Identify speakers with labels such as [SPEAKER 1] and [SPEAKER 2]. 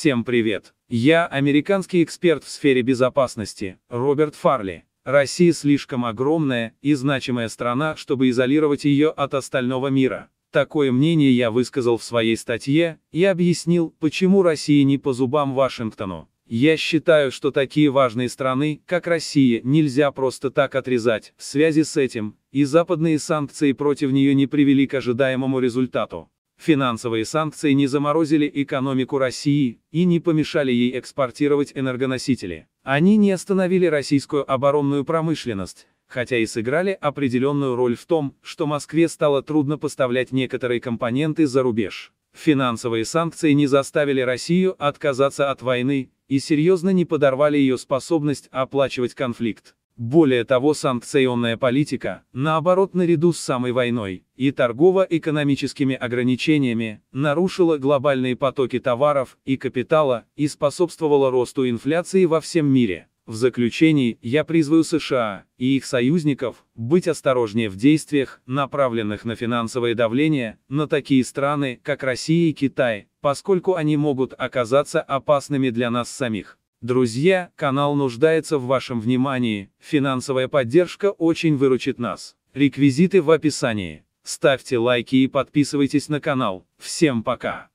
[SPEAKER 1] Всем привет! Я американский эксперт в сфере безопасности, Роберт Фарли. Россия слишком огромная и значимая страна, чтобы изолировать ее от остального мира. Такое мнение я высказал в своей статье и объяснил, почему Россия не по зубам Вашингтону. Я считаю, что такие важные страны, как Россия, нельзя просто так отрезать. В связи с этим, и западные санкции против нее не привели к ожидаемому результату. Финансовые санкции не заморозили экономику России и не помешали ей экспортировать энергоносители. Они не остановили российскую оборонную промышленность, хотя и сыграли определенную роль в том, что Москве стало трудно поставлять некоторые компоненты за рубеж. Финансовые санкции не заставили Россию отказаться от войны и серьезно не подорвали ее способность оплачивать конфликт. Более того, санкционная политика, наоборот, наряду с самой войной и торгово-экономическими ограничениями, нарушила глобальные потоки товаров и капитала и способствовала росту инфляции во всем мире. В заключении я призываю США и их союзников быть осторожнее в действиях, направленных на финансовое давление, на такие страны, как Россия и Китай, поскольку они могут оказаться опасными для нас самих. Друзья, канал нуждается в вашем внимании, финансовая поддержка очень выручит нас. Реквизиты в описании. Ставьте лайки и подписывайтесь на канал. Всем пока!